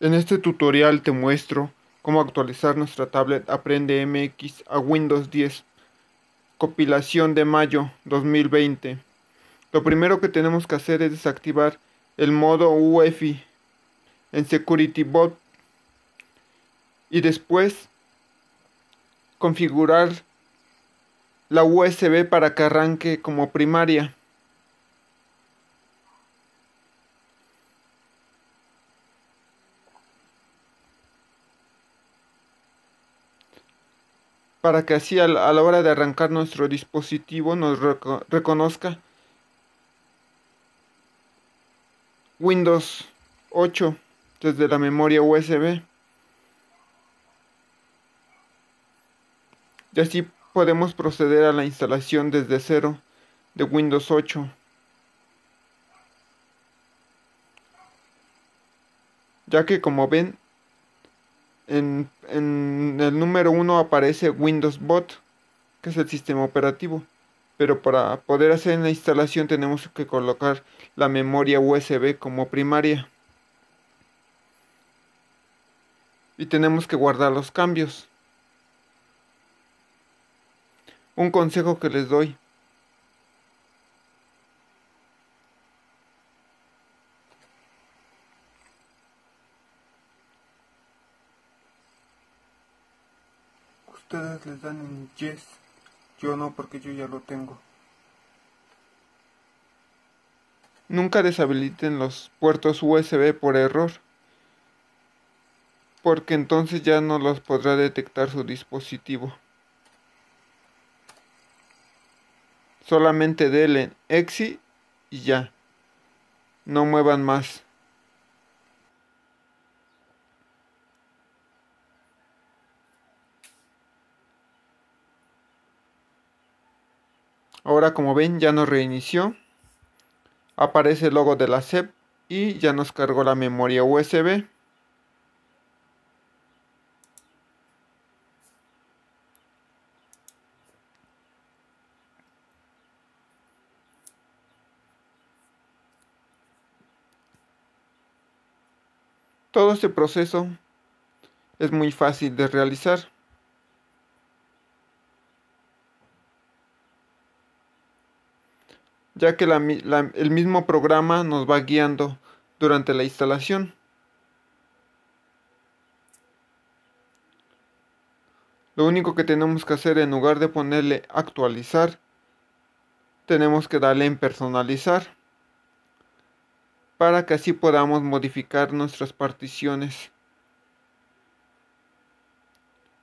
En este tutorial te muestro cómo actualizar nuestra tablet Aprende MX a Windows 10, compilación de mayo 2020. Lo primero que tenemos que hacer es desactivar el modo UEFI en Security Bot y después configurar la USB para que arranque como primaria. Para que así a la hora de arrancar nuestro dispositivo nos reconozca Windows 8 desde la memoria USB. y así podemos proceder a la instalación desde cero de Windows 8. Ya que como ven, en, el número 1 aparece Windows Bot, que es el sistema operativo. Pero para poder hacer la instalación tenemos que colocar la memoria USB como primaria. Y tenemos que guardar los cambios. un consejo que les doy. Ustedes les dan un yes, yo no porque yo ya lo tengo. Nunca deshabiliten los puertos USB por error, porque entonces ya no los podrá detectar su dispositivo. Solamente denle Exit y ya. No muevan más. Ahora como ven ya nos reinició. Aparece el logo de la SEP y ya nos cargó la memoria USB. Todo este proceso es muy fácil de realizar. ya que el mismo programa nos va guiando durante la instalación. Lo único que tenemos que hacer en lugar de ponerle actualizar, tenemos que darle en personalizar para que así podamos modificar nuestras particiones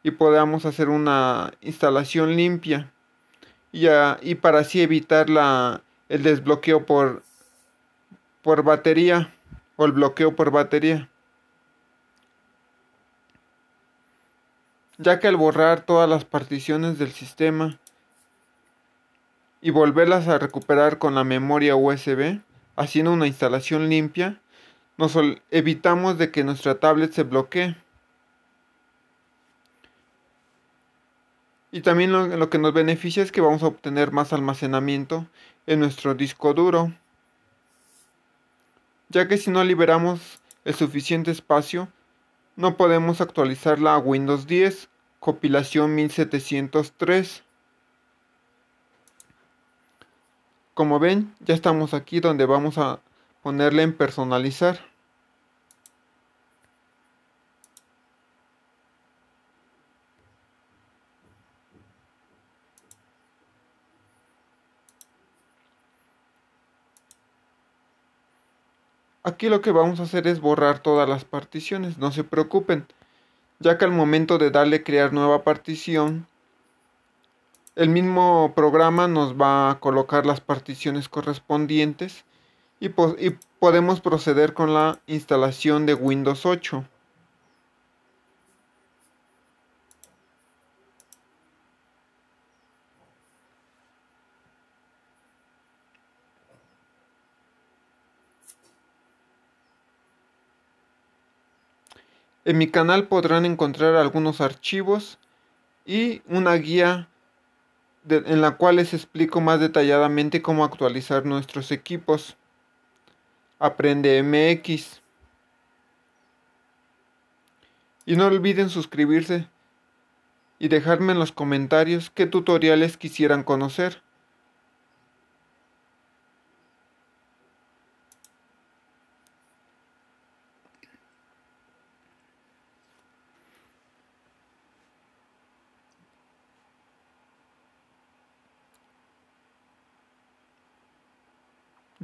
y podamos hacer una instalación limpia y, para así evitar el desbloqueo por, por batería o el bloqueo por batería. ya que al borrar todas las particiones del sistema y volverlas a recuperar con la memoria USB, haciendo una instalación limpia, nos evitamos de que nuestra tablet se bloquee. Y también lo, que nos beneficia es que vamos a obtener más almacenamiento en nuestro disco duro. Ya que si no liberamos el suficiente espacio, no podemos actualizarla a Windows 10, compilación 1703. Como ven, ya estamos aquí donde vamos a ponerle en personalizar. Aquí lo que vamos a hacer es borrar todas las particiones, no se preocupen, ya que al momento de darle crear nueva partición, el mismo programa nos va a colocar las particiones correspondientes y, podemos proceder con la instalación de Windows 8. En mi canal podrán encontrar algunos archivos y una guía en la cual les explico más detalladamente cómo actualizar nuestros equipos. Aprende MX. Y no olviden suscribirse y dejarme en los comentarios qué tutoriales quisieran conocer.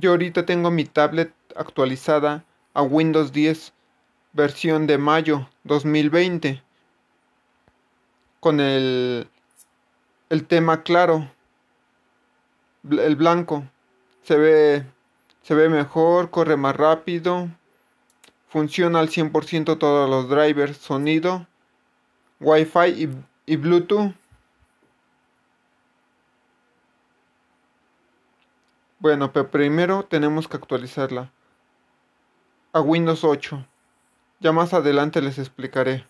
Yo ahorita tengo mi tablet actualizada a Windows 10 versión de mayo 2020 con el, el tema claro, el blanco. Se ve, se ve mejor, corre más rápido, funciona al 100% todos los drivers, sonido, Wi-Fi y Bluetooth. Bueno, pero primero tenemos que actualizarla a Windows 8. Ya más adelante les explicaré.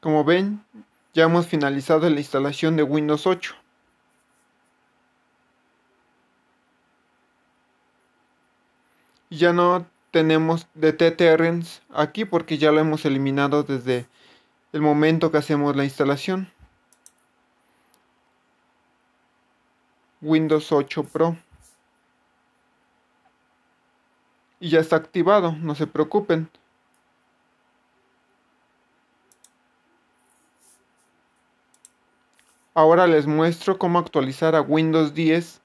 Como ven, ya hemos finalizado la instalación de Windows 8. Ya no tenemos de aquí porque ya lo hemos eliminado desde el momento que hacemos la instalación. Windows 8 Pro. Y ya está activado, no se preocupen. Ahora les muestro cómo actualizar a Windows 10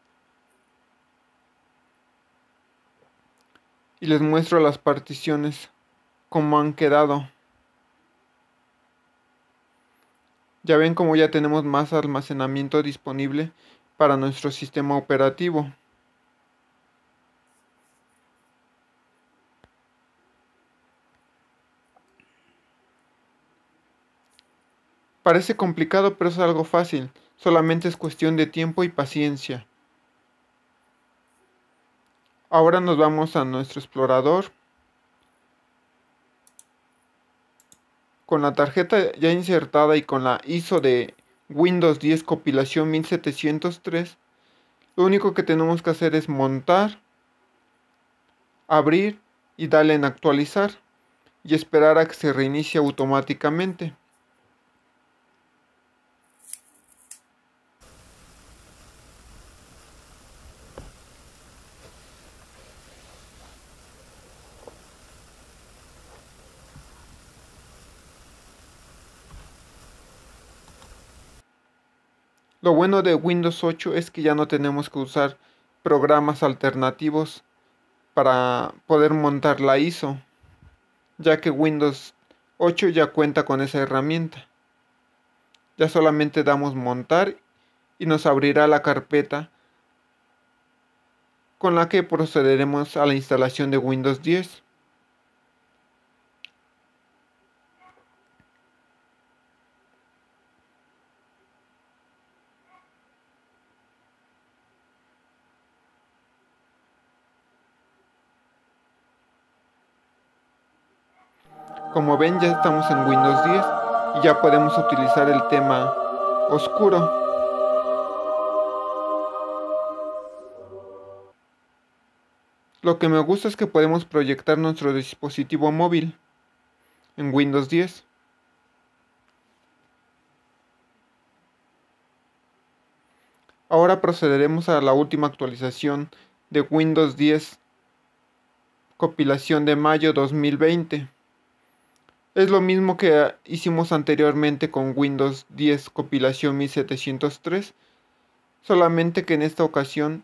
y les muestro las particiones como han quedado. Ya ven como ya tenemos más almacenamiento disponible para nuestro sistema operativo. Parece complicado, pero es algo fácil. Solamente es cuestión de tiempo y paciencia. Ahora nos vamos a nuestro explorador. Con la tarjeta ya insertada y con la ISO de Windows 10 compilación 1703, lo único que tenemos que hacer es montar, abrir y darle en actualizar y esperar a que se reinicie automáticamente. Lo bueno de Windows 8 es que ya no tenemos que usar programas alternativos para poder montar la ISO, ya que Windows 8 ya cuenta con esa herramienta. Ya solamente damos montar y nos abrirá la carpeta con la que procederemos a la instalación de Windows 10. Como ven ya estamos en Windows 10 y ya podemos utilizar el tema oscuro. Lo que me gusta es que podemos proyectar nuestro dispositivo móvil en Windows 10. Ahora procederemos a la última actualización de Windows 10, compilación de mayo 2020. Es lo mismo que hicimos anteriormente con Windows 10 compilación 1703, solamente que en esta ocasión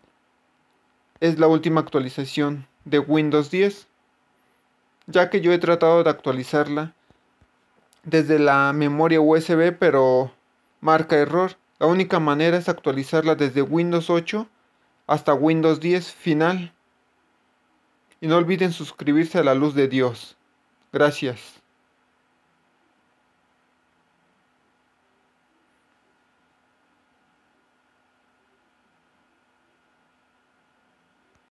es la última actualización de Windows 10, ya que yo he tratado de actualizarla desde la memoria USB, pero marca error. La única manera es actualizarla desde Windows 8 hasta Windows 10 final. Y no olviden suscribirse a la luz de Dios. Gracias.